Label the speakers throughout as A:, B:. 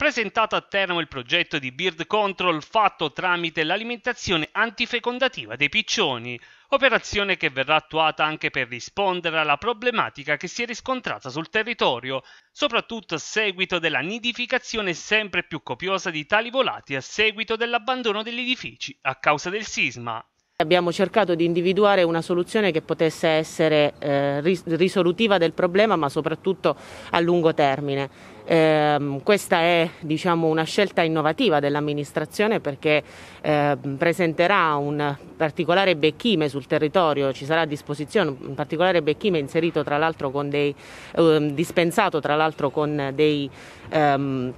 A: presentato a Teramo il progetto di bird control fatto tramite l'alimentazione antifecondativa dei piccioni, operazione che verrà attuata anche per rispondere alla problematica che si è riscontrata sul territorio, soprattutto a seguito della nidificazione sempre più copiosa di tali volati a seguito dell'abbandono degli edifici a causa del sisma.
B: Abbiamo cercato di individuare una soluzione che potesse essere eh, risolutiva del problema ma soprattutto a lungo termine. Eh, questa è diciamo, una scelta innovativa dell'amministrazione perché eh, presenterà un particolare becchime sul territorio, ci sarà a disposizione un particolare becchime inserito tra l'altro con dei, ehm, dispensato tra l'altro con dei ehm,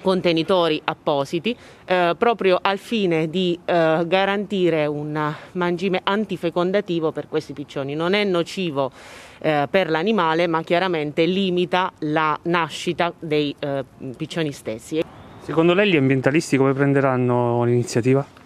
B: contenitori appositi eh, proprio al fine di eh, garantire un mangime antifecondativo per questi piccioni. Non è nocivo eh, per l'animale ma chiaramente limita la nascita dei eh, piccioni stessi.
A: Secondo lei gli ambientalisti come prenderanno l'iniziativa?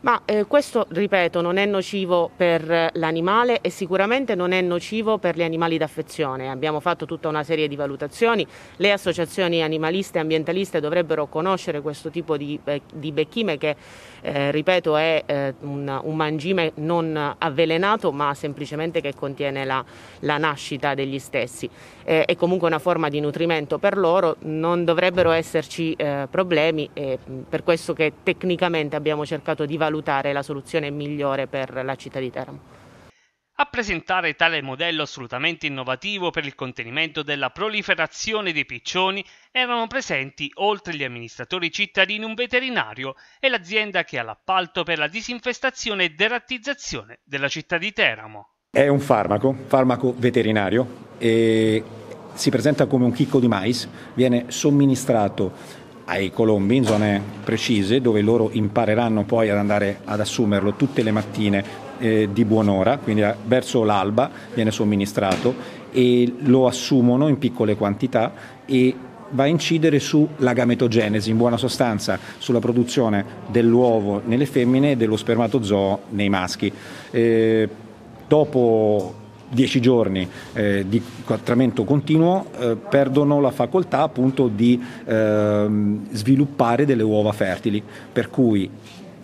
B: Ma eh, questo, ripeto, non è nocivo per l'animale e sicuramente non è nocivo per gli animali d'affezione. Abbiamo fatto tutta una serie di valutazioni, le associazioni animaliste e ambientaliste dovrebbero conoscere questo tipo di, eh, di becchime che, eh, ripeto, è eh, un, un, mangime non avvelenato ma semplicemente che contiene la, la nascita degli stessi. Eh, è comunque una forma di nutrimento per loro, non dovrebbero esserci eh, problemi, è mm, per questo che tecnicamente abbiamo cercato di valutare valutare la soluzione migliore per la città di Teramo.
A: A presentare tale modello assolutamente innovativo per il contenimento della proliferazione dei piccioni erano presenti, oltre gli amministratori cittadini, un veterinario e l'azienda che ha l'appalto per la disinfestazione e derattizzazione della città di Teramo.
C: È un farmaco, farmaco veterinario, e si presenta come un chicco di mais, viene somministrato ai colombi in zone precise dove loro impareranno poi ad andare ad assumerlo tutte le mattine eh, di buon'ora, quindi eh, verso l'alba viene somministrato e lo assumono in piccole quantità e va a incidere sulla gametogenesi, in buona sostanza sulla produzione dell'uovo nelle femmine e dello spermatozoo nei maschi. Eh, dopo 10 giorni eh, di trattamento continuo eh, perdono la facoltà appunto di eh, sviluppare delle uova fertili, per cui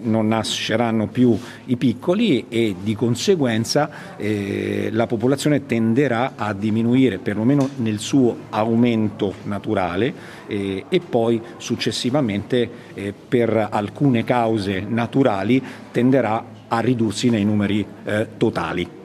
C: non nasceranno più i piccoli e di conseguenza eh, la popolazione tenderà a diminuire perlomeno nel suo aumento naturale e poi successivamente eh, per alcune cause naturali tenderà a ridursi nei numeri eh, totali.